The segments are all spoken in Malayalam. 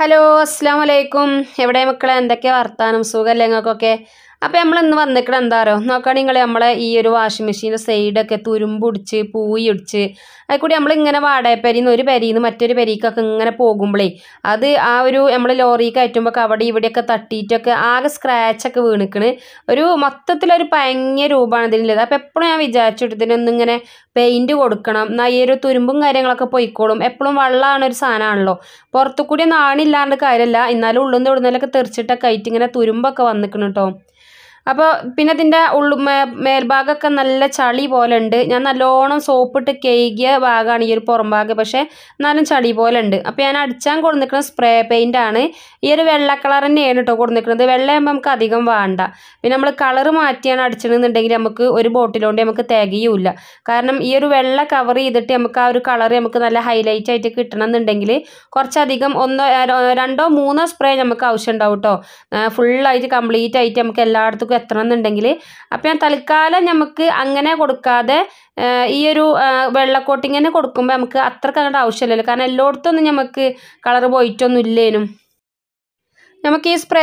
ഹലോ അസ്സാം വലൈക്കും എവിടെ മക്കളെ എന്തൊക്കെയാണ് വർത്താനം സുഖമല്ലേ നിങ്ങൾക്കൊക്കെ അപ്പോൾ നമ്മൾ ഇന്ന് വന്നിക്കണം എന്താ പറയുക നോക്കുകയാണെങ്കിൽ നമ്മളെ ഈ ഒരു വാഷിംഗ് മെഷീൻ്റെ സൈഡൊക്കെ തുരുമ്പുടിച്ച് പൂയിടിച്ച് അതിൽ കൂടി നമ്മളിങ്ങനെ നിന്ന് ഒരു നിന്ന് മറ്റൊരു പരിക്കൊക്കെ ഇങ്ങനെ പോകുമ്പോഴേ അത് ആ ഒരു നമ്മൾ ലോറി കയറ്റുമ്പോൾ അവിടെ ഇവിടെയൊക്കെ തട്ടിയിട്ടൊക്കെ ആകെ സ്ക്രാച്ചൊക്കെ വീണിക്കണ് ഒരു മൊത്തത്തിലൊരു ഭയങ്കര രൂപമാണ് ഇതിനുള്ളത് അപ്പോൾ എപ്പോഴും ഞാൻ വിചാരിച്ചിട്ട് ഇങ്ങനെ പെയിൻറ്റ് കൊടുക്കണം എന്നാൽ ഈ ഒരു തുരുമ്പും കാര്യങ്ങളൊക്കെ പോയിക്കോളും എപ്പോഴും വെള്ളമാണ് ഒരു സാധനമാണല്ലോ പുറത്തു കൂടി നാണില്ലാണ്ട് കാര്യമല്ല എന്നാലും ഉള്ളും തൊടുന്നതിലൊക്കെ തെറിച്ചിട്ടൊക്കെ ആയിട്ട് ഇങ്ങനെ തുരുമ്പൊക്കെ വന്നിക്കണം കേട്ടോ അപ്പോൾ പിന്നെ ഇതിൻ്റെ ഉള്ളു മേൽഭാഗമൊക്കെ നല്ല ചളി പോലെ ഉണ്ട് ഞാൻ നല്ലോണം സോപ്പിട്ട് കേകിയ ഭാഗമാണ് ഈ ഒരു പുറം ഭാഗം പക്ഷേ എന്നാലും ചളി പോലെ ഉണ്ട് അപ്പോൾ ഞാൻ അടിച്ചാൻ നിൽക്കുന്ന സ്പ്രേ പെയിൻ്റ് ആണ് ഈ ഒരു വെള്ള കളർ തന്നെയാണ് കേട്ടോ നിൽക്കുന്നത് വെള്ളയാകുമ്പോൾ നമുക്ക് അധികം വേണ്ട പിന്നെ നമ്മൾ കളർ മാറ്റിയാണ് അടിച്ചിടുന്നുണ്ടെങ്കിൽ നമുക്ക് ഒരു ബോട്ടിലുകൊണ്ട് നമുക്ക് തികയുമില്ല കാരണം ഈ ഒരു വെള്ള കവർ ചെയ്തിട്ട് നമുക്ക് ആ ഒരു കളർ നമുക്ക് നല്ല ഹൈലൈറ്റ് ആയിട്ട് കിട്ടണം എന്നുണ്ടെങ്കിൽ കുറച്ചധികം ഒന്നോ രണ്ടോ മൂന്നോ സ്പ്രേ നമുക്ക് ആവശ്യം ഉണ്ടാവും കേട്ടോ ഫുള്ളായിട്ട് കംപ്ലീറ്റ് ആയിട്ട് നമുക്ക് എല്ലായിടത്തും എത്തണം എന്നുണ്ടെങ്കിൽ അപ്പോൾ ഞാൻ തൽക്കാലം നമുക്ക് അങ്ങനെ കൊടുക്കാതെ ഈ ഒരു വെള്ള കോട്ടിങ് കൊടുക്കുമ്പോൾ നമുക്ക് അത്രക്ക് അങ്ങോട്ട് ആവശ്യമില്ലല്ലോ കാരണം എല്ലായിടത്തൊന്നും നമുക്ക് കളറ് പോയിട്ടൊന്നും ഇല്ലേനും നമുക്ക് ഈ സ്പ്രേ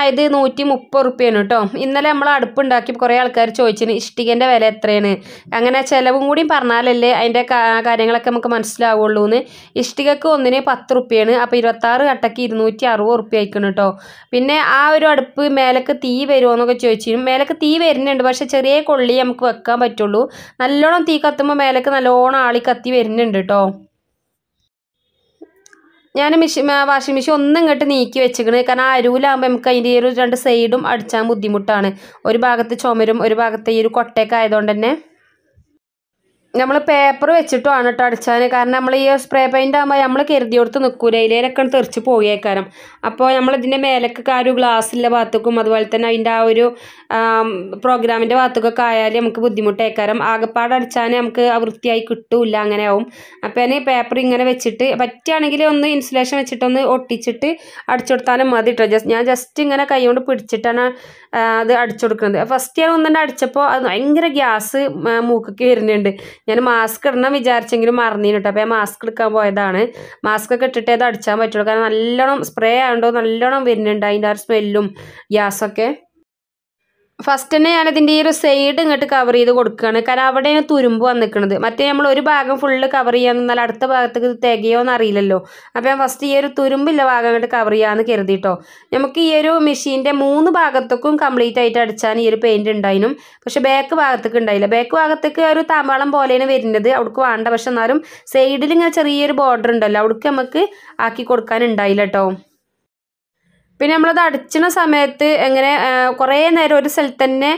ആയത് നൂറ്റി മുപ്പത് റുപ്യാണ് കേട്ടോ ഇന്നലെ നമ്മൾ അടുപ്പുണ്ടാക്കി കുറേ ആൾക്കാർ ചോദിച്ചിന് ഇഷ്ടികൻ്റെ വില എത്രയാണ് അങ്ങനെ ചിലവും കൂടി പറഞ്ഞാലല്ലേ അതിൻ്റെ കാര്യങ്ങളൊക്കെ നമുക്ക് മനസ്സിലാവുള്ളൂ എന്ന് ഇഷ്ടികക്ക് ഒന്നിന് പത്ത് റുപ്യാണ് അപ്പോൾ ഇരുപത്താറ് കട്ടയ്ക്ക് ഇരുന്നൂറ്റി അറുപത് റുപ്യ ആയിക്കണം കേട്ടോ പിന്നെ ആ ഒരു അടുപ്പ് മേലക്ക് തീ വരുമോ എന്നൊക്കെ ചോദിച്ചിരുന്നു മേലക്ക് തീ വരുന്നുണ്ട് പക്ഷേ ചെറിയ കൊള്ളി നമുക്ക് വെക്കാൻ പറ്റുള്ളൂ നല്ലോണം തീ കത്തുമ്പോൾ മേലക്ക് നല്ലോണം ആളി കത്തി വരുന്നുണ്ട് കേട്ടോ ഞാൻ മെഷീൻ വാഷിംഗ് മെഷീൻ ഒന്നും ഇങ്ങോട്ട് നീക്കി വെച്ചിക്കണ് കാരണം അരുവിലാകുമ്പോൾ നമുക്ക് അതിൻ്റെ ഈ ഒരു രണ്ട് സൈഡും അടിച്ചാൽ ബുദ്ധിമുട്ടാണ് ഒരു ഭാഗത്ത് ചുമരും ഒരു ഭാഗത്ത് ഈ ഒരു കൊട്ടയൊക്കെ ആയതുകൊണ്ട് തന്നെ നമ്മൾ പേപ്പർ വെച്ചിട്ടുമാണ് കേട്ടോ അടിച്ചാൽ കാരണം നമ്മൾ ഈ സ്പ്രേ പെയിൻ്റ് ആകുമ്പോൾ നമ്മൾ കരുതി കൊടുത്ത് നിൽക്കൂല ഇലയിലൊക്കെ തെറിച്ച് പോയേക്കാരം അപ്പോൾ നമ്മൾ ഇതിൻ്റെ മേലക്കൊക്കെ ആ ഒരു ഗ്ലാസ്സിൻ്റെ ഭാഗത്തേക്കും അതുപോലെ തന്നെ അതിൻ്റെ ആ ഒരു പ്രോഗ്രാമിൻ്റെ ഭാഗത്തേക്കൊക്കെ ആയാലും നമുക്ക് ബുദ്ധിമുട്ടേക്കാരം ആകെപ്പാട് അടിച്ചാൽ നമുക്ക് വൃത്തിയായി കിട്ടൂല അങ്ങനെ ആവും അപ്പോൾ ഞാൻ പേപ്പർ ഇങ്ങനെ വെച്ചിട്ട് പറ്റുകയാണെങ്കിൽ ഒന്ന് ഇൻസുലേഷൻ വെച്ചിട്ടൊന്ന് ഒട്ടിച്ചിട്ട് അടിച്ചു കൊടുത്താലും മതി കേട്ടോ ജസ്റ്റ് ഞാൻ ജസ്റ്റ് ഇങ്ങനെ കൈ കൊണ്ട് പിടിച്ചിട്ടാണ് അത് അടിച്ചു കൊടുക്കുന്നത് ഫസ്റ്റ് ഞാൻ ഒന്നെ അടിച്ചപ്പോൾ അത് ഭയങ്കര ഗ്യാസ് മൂക്കൊക്കെ വരുന്നുണ്ട് ഞാൻ മാസ്ക് ഇടണം വിചാരിച്ചെങ്കിലും മറന്നീന് കേട്ടോ അപ്പോൾ ഞാൻ മാസ്ക് എടുക്കാൻ പോയതാണ് മാസ്ക് ഒക്കെ ഇട്ടിട്ടേ അത് അടിച്ചാൽ പറ്റുള്ളൂ കാരണം നല്ലോണം സ്പ്രേ ആയതുകൊണ്ട് നല്ലോണം വരുന്നുണ്ട് അതിൻ്റെ ആ സ്മെല്ലും ഗ്യാസൊക്കെ ഫസ്റ്റ് തന്നെ ഞാനതിൻ്റെ ഈ ഒരു സൈഡ് ഇങ്ങോട്ട് കവർ ചെയ്ത് കൊടുക്കുകയാണ് കാരണം അവിടെ ഞാൻ തുരുമ്പ് വന്നിരിക്കുന്നത് മറ്റേ നമ്മൾ ഒരു ഭാഗം ഫുള്ള് കവർ ചെയ്യാൻ നിന്നാൽ അടുത്ത ഭാഗത്തേക്ക് ഇത് എന്ന് അറിയില്ലല്ലോ അപ്പോൾ ഞാൻ ഫസ്റ്റ് ഈ ഒരു തുരുമ്പില്ല ഭാഗം ഇങ്ങോട്ട് കവർ ചെയ്യാമെന്ന് കരുതിയിട്ടോ നമുക്ക് ഈ ഒരു മെഷീൻ്റെ മൂന്ന് ഭാഗത്തേക്കും കംപ്ലീറ്റ് ആയിട്ട് അടിച്ചാൽ ഈ ഒരു പെയിൻറ് ഉണ്ടായിരുന്നു പക്ഷേ ബാക്ക് ഭാഗത്തേക്ക് ഉണ്ടായില്ല ബാക്ക് ഭാഗത്തേക്ക് ഒരു താമ്പാളം പോലെയാണ് വരുന്നത് അവിടേക്ക് വേണ്ട പക്ഷെ എന്നാലും സൈഡിൽ ഇങ്ങനെ ചെറിയൊരു ബോർഡർ ഉണ്ടല്ലോ അവിടേക്ക് നമുക്ക് ആക്കി കൊടുക്കാൻ ഉണ്ടായില്ല കേട്ടോ പിന്നെ നമ്മളത് അടച്ചണ സമയത്ത് എങ്ങനെ കുറേ നേരം ഒരു സ്ഥലത്ത് തന്നെ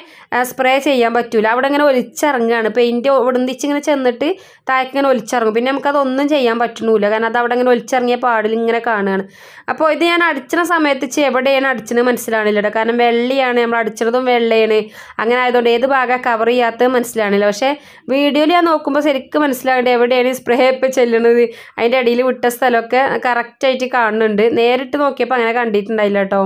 സ്പ്രേ ചെയ്യാൻ പറ്റില്ല അവിടെ ഇങ്ങനെ ഒലിച്ചിറങ്ങുകയാണ് ഇവിടെ നിന്ന് ഇച്ചിങ്ങനെ ചെന്നിട്ട് താഴേക്ക് ഇങ്ങനെ ഒലിച്ചിറങ്ങും പിന്നെ നമുക്കതൊന്നും ചെയ്യാൻ പറ്റണില്ല കാരണം അത് അവിടെ ഇങ്ങനെ ഒലിച്ചിറങ്ങിയ പാടിൽ ഇങ്ങനെ കാണുകയാണ് അപ്പോൾ ഇത് ഞാൻ അടിച്ചിന സമയത്ത് എവിടെയാണ് അടിച്ചത് മനസ്സിലാണില്ല കാരണം വെള്ളിയാണ് നമ്മൾ അടിച്ചതും വെള്ളയാണ് അങ്ങനെ ആയതുകൊണ്ട് ഏത് ഭാഗം കവർ ചെയ്യാത്തത് മനസ്സിലാണില്ല പക്ഷേ വീഡിയോയിൽ ഞാൻ നോക്കുമ്പോൾ ശരിക്കും മനസ്സിലാകേണ്ടത് എവിടെയാണ് സ്പ്രേ ഇപ്പോൾ ചെല്ലുന്നത് അതിൻ്റെ അടിയിൽ വിട്ട സ്ഥലമൊക്കെ കറക്റ്റായിട്ട് കാണുന്നുണ്ട് നേരിട്ട് നോക്കിയപ്പോൾ അങ്ങനെ കണ്ടിട്ടുണ്ടായില്ല കേട്ടോ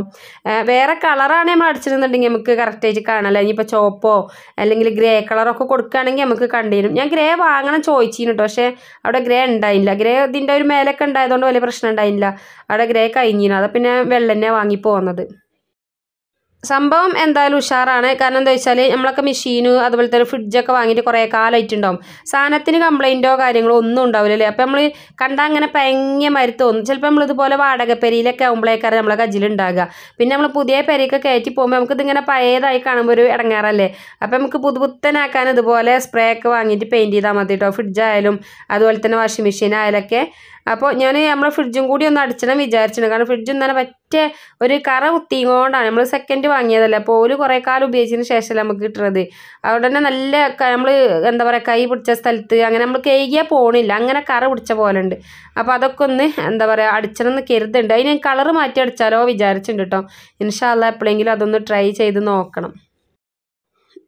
വേറെ കളറാണ് നമ്മൾ അടിച്ചിരുന്നുണ്ടെങ്കിൽ നമുക്ക് കറക്റ്റായിട്ട് കാണാമല്ലോ ഇനിയിപ്പോൾ ചുവപ്പോ അല്ലെങ്കിൽ ഗ്രേ കളറൊക്കെ കൊടുക്കുകയാണെങ്കിൽ നമുക്ക് കണ്ടിരും ഞാൻ ഗ്രേ വാങ്ങണം ചോദിച്ചിരുന്നു കേട്ടോ പക്ഷേ അവിടെ ഗ്രേ ഉണ്ടായില്ല ഗ്രേ ഇതിൻ്റെ ഒരു മേലൊക്കെ ഉണ്ടായതുകൊണ്ട് വലിയ പ്രശ്നം ഉണ്ടായില്ല അവിടെ ഗ്രേ കഴിഞ്ഞിരുന്നു അത് പിന്നെ വെള്ളന്നെ വാങ്ങി പോകുന്നത് സംഭവം എന്തായാലും ഉഷാറാണ് കാരണം എന്താ വെച്ചാൽ നമ്മളൊക്കെ മെഷീന് അതുപോലെ തന്നെ ഫ്രിഡ്ജൊക്കെ വാങ്ങിയിട്ട് കുറേ കാലമായിട്ടുണ്ടാവും സാധനത്തിന് കംപ്ലൈൻറ്റോ കാര്യങ്ങളോ ഒന്നും ഉണ്ടാവില്ല അല്ലേ അപ്പോൾ നമ്മൾ കണ്ടാൽ അങ്ങനെ ഭയങ്കര മരി തോന്നും ചിലപ്പോൾ നമ്മളിതുപോലെ വാടക പെരയിലൊക്കെ ആകുമ്പോഴേക്കാണ് നമ്മളെ കജിലുണ്ടാകുക പിന്നെ നമ്മൾ പുതിയ പെരയൊക്കെ കയറ്റി പോകുമ്പോൾ ഇതിങ്ങനെ പഴയതായി കാണുമ്പോൾ ഒരു ഇടങ്ങാറല്ലേ അപ്പോൾ നമുക്ക് പുതുപുത്തനാക്കാൻ ഇതുപോലെ സ്പ്രേ ഒക്കെ വാങ്ങിയിട്ട് പെയിൻറ്റ് ചെയ്താൽ മതി കേട്ടോ ഫ്രിഡ്ജായാലും അതുപോലെ തന്നെ വാഷിംഗ് മെഷീൻ ആയാലൊക്കെ അപ്പോൾ ഞാൻ നമ്മളെ ഫ്രിഡ്ജും കൂടി ഒന്ന് അടിച്ചണം വിചാരിച്ചിട്ടുണ്ട് കാരണം ഫ്രിഡ്ജ് ഇന്നലെ പറ്റേ ഒരു കറ കുത്തിയും കൊണ്ടാണ് നമ്മൾ സെക്കൻഡ് വാങ്ങിയതല്ലേ അപ്പോൾ ഒരു കുറേ കാലം ഉപയോഗിച്ചതിന് ശേഷം നമുക്ക് കിട്ടുന്നത് അതുകൊണ്ട് തന്നെ നല്ല നമ്മൾ എന്താ പറയുക കൈ പിടിച്ച സ്ഥലത്ത് അങ്ങനെ നമ്മൾ കേകിയാൽ പോകണില്ല അങ്ങനെ കറ പിടിച്ച പോലെ ഉണ്ട് അപ്പോൾ അതൊക്കെ ഒന്ന് എന്താ പറയുക എന്ന് കരുതുന്നുണ്ട് അതിന് കളർ മാറ്റി അടിച്ചാലോ വിചാരിച്ചിട്ടുണ്ട് കേട്ടോ ഇൻഷാല്ല എപ്പോഴെങ്കിലും അതൊന്ന് ട്രൈ ചെയ്ത് നോക്കണം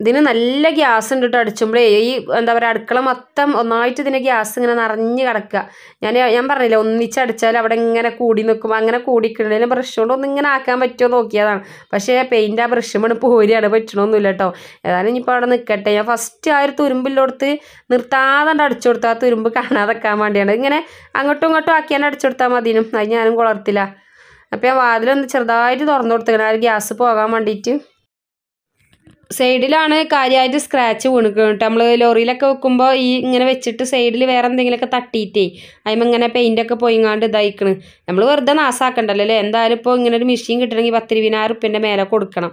ഇതിന് നല്ല ഗ്യാസ് ഉണ്ട് അടിച്ചുമ്പോഴേ ഈ എന്താ പറയുക അടുക്കള മൊത്തം ഒന്നായിട്ട് ഇതിൻ്റെ ഗ്യാസ് ഇങ്ങനെ നിറഞ്ഞ് കിടക്കുക ഞാൻ ഞാൻ പറഞ്ഞില്ല ഒന്നിച്ചടിച്ചാൽ അവിടെ ഇങ്ങനെ കൂടി നിൽക്കും അങ്ങനെ കൂടിക്കണേലും ബ്രഷ് കൊണ്ട് ഒന്നും ഇങ്ങനെ ആക്കാൻ പറ്റുമോ നോക്കിയതാണ് പക്ഷേ പെയിൻ്റ് ആ ബ്രഷ് മണി പോരുകയാണ് പറ്റണമൊന്നുമില്ല കേട്ടോ ഏതായാലും ഇനിയിപ്പോൾ അവിടെ നിൽക്കട്ടെ ഞാൻ ഫസ്റ്റ് ആ ഒരു തുരുമ്പിലോടുത്ത് നിർത്താതെ അടിച്ചു കൊടുത്തു ആ തുരുമ്പ് കാണാതെക്കാൻ വേണ്ടിയാണ് ഇങ്ങനെ അങ്ങോട്ടും ഇങ്ങോട്ടും ആക്കിയാണ്ട് അടിച്ചു കൊടുത്താൽ മതിയും അത് ഞാനും കുളർത്തില്ല അപ്പോൾ ആ വാതിലൊന്ന് ചെറുതായിട്ട് തുറന്നു കൊടുത്തേക്കണം ആ ഗ്യാസ് പോകാൻ വേണ്ടിയിട്ട് സൈഡിലാണ് കാര്യമായിട്ട് സ്ക്രാച്ച് വീണിക്കണം കേട്ടോ നമ്മൾ ലോറിയിലൊക്കെ വെക്കുമ്പോൾ ഈ ഇങ്ങനെ വെച്ചിട്ട് സൈഡിൽ വേറെ എന്തെങ്കിലുമൊക്കെ തട്ടിയിട്ടേ അതിമ ഇങ്ങനെ പെയിൻ്റൊക്കെ പോയിങ്ങാണ്ട് ഇതായിക്കണ് നമ്മൾ വെറുതെ നാസാക്കണ്ടല്ലോ അല്ലേ എന്തായാലും ഇപ്പോൾ ഇങ്ങനെ ഒരു മെഷീൻ കിട്ടണമെങ്കിൽ പത്തിരുപതിനായിരം ഉറുപ്പ്യൻ്റെ മേലെ കൊടുക്കണം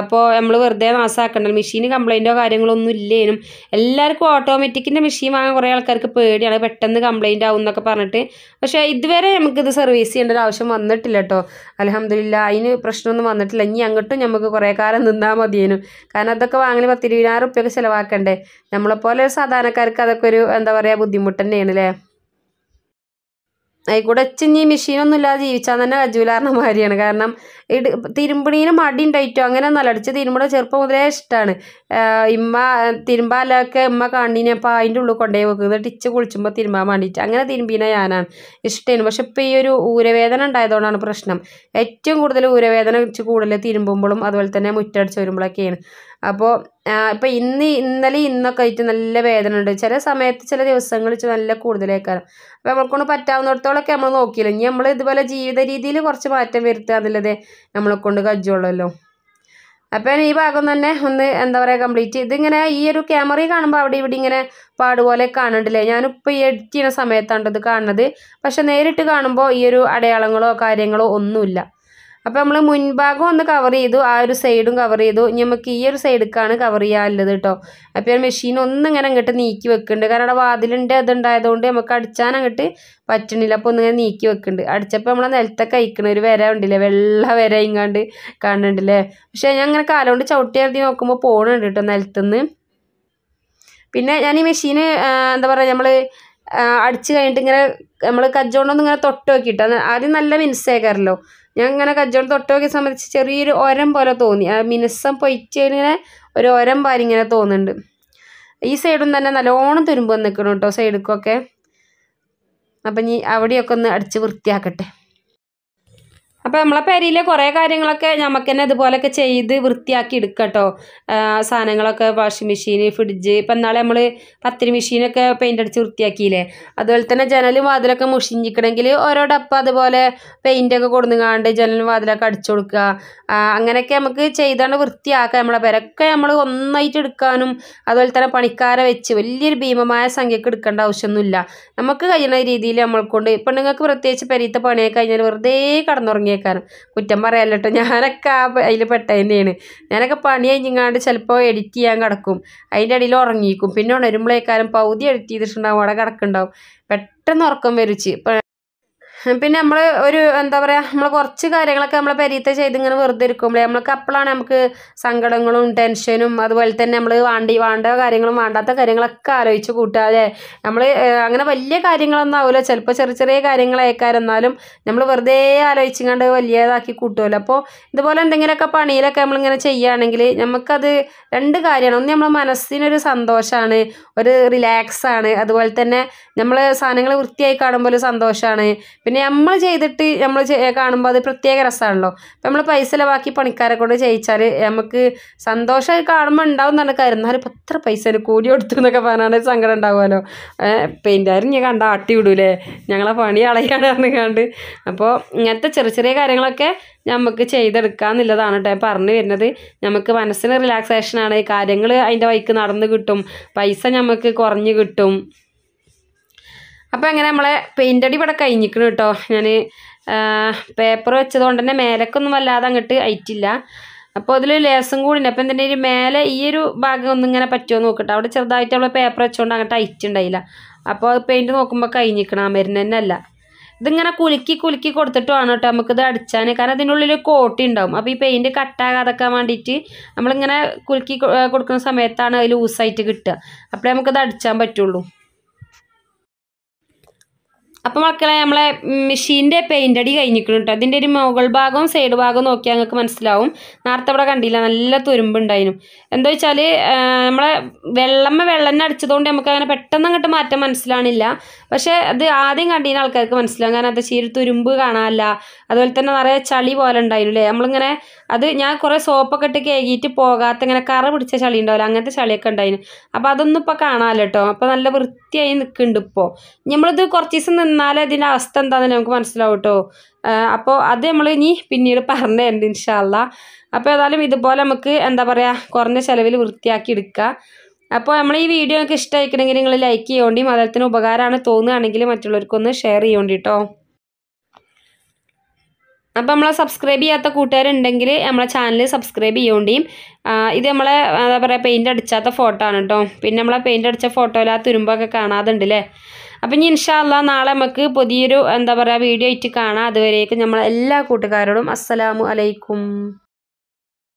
അപ്പോൾ നമ്മൾ വെറുതെ നാസാക്കണ്ടല്ലോ മെഷീന് കംപ്ലൈൻറ്റോ കാര്യങ്ങളോ ഒന്നും ഇല്ലേനും എല്ലാവർക്കും ഓട്ടോമാറ്റിക്കിൻ്റെ മെഷീൻ വാങ്ങാൻ കുറേ ആൾക്കാർക്ക് പേടിയാണ് പെട്ടെന്ന് കംപ്ലൈൻ്റ് ആവും എന്നൊക്കെ പറഞ്ഞിട്ട് പക്ഷേ ഇതുവരെ നമുക്കിത് സർവീസ് ചെയ്യേണ്ട ഒരു ആവശ്യം വന്നിട്ടില്ല കേട്ടോ അലഹമില്ല അതിന് പ്രശ്നമൊന്നും വന്നിട്ടില്ല ഇനി അങ്ങോട്ടും നമുക്ക് കുറേ കാലം നിന്നാൽ മതിയേനും കാരണം അതൊക്കെ വാങ്ങൽ പത്ത് ഇരുപതിനായിരം ചിലവാക്കണ്ടേ നമ്മളെപ്പോലെ ഒരു സാധാരണക്കാർക്ക് അതൊക്കെ ഒരു എന്താ പറയുക ബുദ്ധിമുട്ട് തന്നെയാണ് അല്ലേ ആയിക്കൂടെ അച്ഛൻ ഈ മെഷീനൊന്നും ഇല്ലാതെ ജീവിച്ചാൽ തന്നെ കജൂലാറിന മാതിരിയാണ് കാരണം ഇട് തിരുമ്പിണീന് മടി ഉണ്ടായിട്ടോ അങ്ങനെ ഒന്നല്ല അടിച്ച് തിരുമ്പണ ചെറുപ്പം മുതലേ ഇഷ്ടമാണ് ഇമ്മ തിരുമ്പാലൊക്കെ ഇമ്മ കണ്ണീനെ അപ്പോൾ അതിൻ്റെ ഉള്ളിൽ കൊണ്ടേ വെക്കും എന്നിട്ട് ഇച്ച് കുളിച്ചുമ്പോൾ തിരുമ്പാൻ വേണ്ടിയിട്ട് അങ്ങനെ തിരുമ്പീന ഞാനാണ് ഇഷ്ടമാണ് പക്ഷെ ഇപ്പം ഈ ഒരു ഊരവേദന ഉണ്ടായതുകൊണ്ടാണ് പ്രശ്നം ഏറ്റവും കൂടുതൽ ഊരവേദന വെച്ച് കൂടുതൽ തിരുമ്പുമ്പോഴും അതുപോലെ തന്നെ മുറ്റടിച്ച് വരുമ്പോഴൊക്കെയാണ് അപ്പോൾ ഇപ്പം ഇന്ന് ഇന്നലെ ഇന്നൊക്കെ ആയിട്ട് നല്ല വേദന ഉണ്ട് ചില സമയത്ത് ചില ദിവസങ്ങളിൽ നല്ല കൂടുതലേക്കാരം അപ്പോൾ നമ്മൾക്കൊണ്ട് പറ്റാവുന്നിടത്തോളമൊക്കെ നമ്മൾ നോക്കിയില്ല ഇനി നമ്മൾ ഇതുപോലെ ജീവിത രീതിയിൽ കുറച്ച് മാറ്റം വരുത്തുക എന്നുള്ളത് നമ്മളെക്കൊണ്ട് കജ്ജുള്ളല്ലോ അപ്പം ഈ ഭാഗം തന്നെ ഒന്ന് എന്താ പറയുക കംപ്ലീറ്റ് ഇതിങ്ങനെ ഈ ഒരു ക്യാമറ കാണുമ്പോൾ അവിടെ ഇവിടെ ഇങ്ങനെ പാടുപോലെ കാണണ്ടില്ലേ ഞാനിപ്പോൾ ഈ എഡിറ്റ് ചെയ്യുന്ന സമയത്താണ് ഇത് കാണുന്നത് പക്ഷെ നേരിട്ട് കാണുമ്പോൾ ഈ ഒരു അടയാളങ്ങളോ കാര്യങ്ങളോ ഒന്നുമില്ല അപ്പോൾ നമ്മൾ മുൻഭാഗം ഒന്ന് കവർ ചെയ്തു ആ ഒരു സൈഡും കവർ ചെയ്തു ഇനി നമുക്ക് ഈ ഒരു സൈഡിലേക്കാണ് കവർ ചെയ്യാനുള്ളത് കേട്ടോ അപ്പോൾ മെഷീൻ ഒന്നും ഇങ്ങനെ അങ്ങോട്ട് നീക്കി വെക്കുന്നുണ്ട് കാരണം അവിടെ വാതിലിൻ്റെ അതുണ്ടായതുകൊണ്ട് നമുക്ക് അടിച്ചാൻ അങ്ങോട്ട് പറ്റണില്ല അപ്പോൾ ഒന്നിങ്ങനെ നീക്കി വെക്കുന്നുണ്ട് അടിച്ചപ്പോൾ നമ്മളെ നിലത്തൊക്കെ അയക്കണം ഒരു വര ഉണ്ടല്ലേ വെള്ള വര ഇങ്ങാണ്ട് കാണുന്നുണ്ടല്ലേ പക്ഷേ ഞാൻ അങ്ങനെ കാലം കൊണ്ട് ചവിട്ടി ഇറങ്ങി നോക്കുമ്പോൾ പോകണുണ്ട് കേട്ടോ നിലത്തുനിന്ന് പിന്നെ ഞാൻ ഈ മെഷീന് എന്താ പറയുക നമ്മൾ അടിച്ച് കഴിഞ്ഞിട്ട് ഇങ്ങനെ നമ്മൾ കജ്ജോണ്ടൊന്നും ഇങ്ങനെ തൊട്ട് നോക്കിയിട്ട് ആദ്യം നല്ല മിനുസേക്കാറല്ലോ ഞാൻ ഇങ്ങനെ കജ്ജോണ്ട് തൊട്ട് നോക്കിയ സംബന്ധിച്ച് ചെറിയൊരു ഒരം പോലെ തോന്നി ആ മിനുസം പൊയ്റ്റിങ്ങനെ ഒരു ഒരം പോലെ ഇങ്ങനെ തോന്നുന്നുണ്ട് ഈ സൈഡും തന്നെ നല്ലോണം തുരുമ്പ് നിൽക്കണം കേട്ടോ സൈഡിലേക്കൊക്കെ അപ്പം ഇനി അവിടെയൊക്കെ ഒന്ന് അടിച്ച് വൃത്തിയാക്കട്ടെ അപ്പോൾ നമ്മളെ പെരയിലെ കുറേ കാര്യങ്ങളൊക്കെ നമുക്ക് തന്നെ ഇതുപോലെയൊക്കെ ചെയ്ത് വൃത്തിയാക്കി എടുക്കട്ടോ സാധനങ്ങളൊക്കെ വാഷിംഗ് മെഷീൻ ഫ്രിഡ്ജ് ഇപ്പം എന്നാളെ നമ്മൾ പത്തിരി മെഷീനൊക്കെ പെയിൻ്റ് അടിച്ച് വൃത്തിയാക്കിയില്ലേ അതുപോലെ തന്നെ ജനലും വാതിലൊക്കെ മുഷിഞ്ഞിക്കണമെങ്കിൽ ഓരോ ഡപ്പ അതുപോലെ പെയിൻ്റൊക്കെ കൊടുന്നുകാണ്ട് ജനലും വാതിലൊക്കെ അടിച്ചു കൊടുക്കുക അങ്ങനെയൊക്കെ നമുക്ക് ചെയ്താണ് വൃത്തിയാക്കുക നമ്മളെ പേരൊക്കെ നമ്മൾ ഒന്നായിട്ട് എടുക്കാനും അതുപോലെ തന്നെ പണിക്കാരെ വെച്ച് വലിയൊരു ഭീമമായ സംഖ്യക്ക് എടുക്കേണ്ട ആവശ്യമൊന്നുമില്ല നമുക്ക് കഴിയുന്ന രീതിയിൽ നമ്മൾക്കൊണ്ട് ഇപ്പം നിങ്ങൾക്ക് പ്രത്യേകിച്ച് പെരീത്തെ പണിയൊക്കെ കഴിഞ്ഞാൽ വെറുതെ കടന്നുറങ്ങി പണിയേക്കാരം കുറ്റം പറയാലോ ഞാനൊക്കെ ആ അതിൽ പെട്ട ഞാനൊക്കെ പണി കഴിഞ്ഞാണ്ട് ചിലപ്പോൾ എഡിറ്റ് ചെയ്യാൻ കിടക്കും അതിൻ്റെ ഇടയിൽ ഉറങ്ങിക്കും പിന്നെ ഉണരുമ്പോഴേക്കാരം പകുതി എഡിറ്റ് ചെയ്തിട്ടുണ്ടാവും അവിടെ കിടക്കുന്നുണ്ടാവും പെട്ടെന്ന് ഉറക്കം വരിച്ച് പിന്നെ നമ്മൾ ഒരു എന്താ പറയുക നമ്മൾ കുറച്ച് കാര്യങ്ങളൊക്കെ നമ്മളെ പെരീത്തെ ചെയ്ത് ഇങ്ങനെ വെറുതെ ഇരിക്കുമ്പോഴേ നമ്മൾക്ക് അപ്പോഴാണ് നമുക്ക് സങ്കടങ്ങളും ടെൻഷനും അതുപോലെ തന്നെ നമ്മൾ വേണ്ടി വേണ്ട കാര്യങ്ങളും വേണ്ടാത്ത കാര്യങ്ങളൊക്കെ ആലോചിച്ച് കൂട്ടുക അല്ലേ നമ്മൾ അങ്ങനെ വലിയ കാര്യങ്ങളൊന്നും ആവില്ല ചിലപ്പോൾ ചെറിയ ചെറിയ കാര്യങ്ങളേക്കാരെന്നാലും നമ്മൾ വെറുതെ ആലോചിച്ചുകൊണ്ട് വലിയതാക്കി കൂട്ടുമല്ലോ അപ്പോൾ ഇതുപോലെ എന്തെങ്കിലുമൊക്കെ പണിയിലൊക്കെ നമ്മളിങ്ങനെ ചെയ്യുകയാണെങ്കിൽ നമുക്കത് രണ്ട് കാര്യമാണ് ഒന്ന് നമ്മളെ മനസ്സിനൊരു സന്തോഷമാണ് ഒരു റിലാക്സാണ് അതുപോലെ തന്നെ നമ്മൾ സാധനങ്ങൾ വൃത്തിയായി കാണുമ്പോൾ ഒരു സന്തോഷമാണ് പിന്നെ നമ്മൾ ചെയ്തിട്ട് നമ്മൾ കാണുമ്പോൾ അത് പ്രത്യേക രസമാണല്ലോ അപ്പം നമ്മൾ പൈസ ചിലവാക്കി പണിക്കാരെ കൊണ്ട് ചെയ്യിച്ചാൽ നമുക്ക് സന്തോഷമായി കാണുമ്പോൾ ഉണ്ടാവും എന്നൊക്കെ കരുതുന്ന ഇപ്പം എത്ര പൈസ കൂടി കൊടുത്തു എന്നൊക്കെ പറഞ്ഞാൽ സങ്കടം ഉണ്ടാവുമല്ലോ ആരും ഞാൻ കണ്ട ആട്ടി വിടൂലേ ഞങ്ങളെ പണി അളയാണ് പറഞ്ഞുകൊണ്ട് അപ്പോൾ ഇങ്ങനത്തെ ചെറിയ ചെറിയ കാര്യങ്ങളൊക്കെ നമുക്ക് ചെയ്തെടുക്കാമെന്നുള്ളതാണ് കേട്ടോ പറഞ്ഞു വരുന്നത് നമുക്ക് മനസ്സിന് റിലാക്സേഷനാണ് കാര്യങ്ങൾ അതിൻ്റെ വഴിക്ക് നടന്ന് കിട്ടും പൈസ നമുക്ക് കുറഞ്ഞ് കിട്ടും അപ്പോൾ അങ്ങനെ നമ്മളെ പെയിൻ്റ് അടി ഇവിടെ കഴിഞ്ഞിരിക്കണം കേട്ടോ ഞാൻ പേപ്പർ വെച്ചതുകൊണ്ട് തന്നെ മേലക്കൊന്നും വല്ലാതെ അങ്ങോട്ട് അയറ്റില്ല അപ്പോൾ അതിൽ ലേസും കൂടി ഉണ്ട് അപ്പോൾ എന്തിൻ്റെ മേലെ ഈ ഒരു ഭാഗം ഒന്നും ഇങ്ങനെ പറ്റുമോ നോക്കട്ടെ അവിടെ ചെറുതായിട്ട് അവൾ പേപ്പർ വെച്ചുകൊണ്ട് അങ്ങോട്ട് അയറ്റുണ്ടായില്ല അപ്പോൾ പെയിൻറ് നോക്കുമ്പോൾ കഴിഞ്ഞിരിക്കണം മരുന്ന് തന്നെ അല്ല ഇതിങ്ങനെ കുലുക്കി കുലുക്കി കൊടുത്തിട്ടുമാണ് കേട്ടോ നമുക്കിത് അടിച്ചാൽ കാരണം അതിനുള്ളിൽ കോട്ടി ഉണ്ടാവും അപ്പോൾ ഈ പെയിൻറ് കട്ടാകാതെക്കാൻ വേണ്ടിയിട്ട് നമ്മളിങ്ങനെ കുലുക്കി കൊടുക്കുന്ന സമയത്താണ് അത് ലൂസായിട്ട് കിട്ടുക അപ്പോഴേ നമുക്കത് അടിച്ചാൻ പറ്റുള്ളൂ അപ്പോൾ മക്കളെ നമ്മളെ മെഷീൻ്റെ പെയിൻ്റ് അടി കഴിഞ്ഞിട്ടുണ്ട് കേട്ടോ അതിൻ്റെ ഒരു മുകൾ ഭാഗവും സൈഡ് ഭാഗവും നോക്കിയാൽ ഞങ്ങൾക്ക് മനസ്സിലാവും നേരത്തെ അവിടെ കണ്ടില്ല നല്ല തുരുമ്പുണ്ടായിരുന്നു എന്താ വെച്ചാൽ നമ്മളെ വെള്ളമ്മ വെള്ളം അടിച്ചതുകൊണ്ട് നമുക്ക് അങ്ങനെ പെട്ടെന്ന് അങ്ങോട്ട് മാറ്റം മനസ്സിലാണില്ല പക്ഷേ അത് ആദ്യം കണ്ടിരുന്ന ആൾക്കാർക്ക് മനസ്സിലാവും കാരണം അത് ചീര തുരുമ്പ് കാണാനല്ല അതുപോലെ തന്നെ നിറയെ ചളി പോലെ ഉണ്ടായിരുന്നു അല്ലേ നമ്മളിങ്ങനെ അത് ഞാൻ കുറേ സോപ്പൊക്കെ ഇട്ട് കേകിയിട്ട് പോകാത്ത ഇങ്ങനെ കറ പിടിച്ച ചളി ഉണ്ടാവില്ല അങ്ങനത്തെ ചളിയൊക്കെ ഉണ്ടായിരുന്നു അപ്പോൾ അതൊന്നും ഇപ്പോൾ കാണാമല്ലോ കേട്ടോ അപ്പോൾ നല്ല വൃത്തിയായി നിൽക്കുന്നുണ്ട് ഇപ്പോൾ നമ്മളിത് കുറച്ച് ദിവസം നിന്നാലേ ഇതിൻ്റെ അവസ്ഥ എന്താണെന്ന് നമുക്ക് മനസ്സിലാവും കേട്ടോ അപ്പോൾ അത് നമ്മൾ ഇനി പിന്നീട് പറഞ്ഞു ഇൻഷാല്ല അപ്പോൾ ഏതായാലും ഇതുപോലെ നമുക്ക് എന്താ പറയുക കുറഞ്ഞ ചിലവിൽ വൃത്തിയാക്കി എടുക്കുക അപ്പോൾ നമ്മൾ ഈ വീഡിയോ നിങ്ങൾക്ക് ഇഷ്ടമായിക്കണമെങ്കിൽ നിങ്ങൾ ലൈക്ക് ചെയ്യേണ്ടിയും അതുപോലെ ഉപകാരമാണ് തോന്നുകയാണെങ്കിൽ മറ്റുള്ളവർക്കൊന്ന് ഷെയർ ചെയ്യേണ്ടി കേട്ടോ അപ്പോൾ നമ്മളെ സബ്സ്ക്രൈബ് ചെയ്യാത്ത കൂട്ടുകാരുണ്ടെങ്കിൽ നമ്മളെ ചാനൽ സബ്സ്ക്രൈബ് ചെയ്യേണ്ടിയും ഇത് നമ്മളെ എന്താ പറയുക പെയിൻ്റ് അടിച്ചാത്ത ഫോട്ടോ ആണ് കേട്ടോ പിന്നെ നമ്മളെ പെയിൻ്റ് അടിച്ച ഫോട്ടോയിൽ ആ തുരുമ്പൊക്കെ കാണാതുണ്ട് അല്ലേ അപ്പം ഇനി ഇൻഷാല്ല നാളെ നമുക്ക് പുതിയൊരു എന്താ പറയുക വീഡിയോ ആയിട്ട് കാണാം അതുവരേക്കും നമ്മൾ എല്ലാ കൂട്ടുകാരോടും അസ്സലാമു അലൈക്കും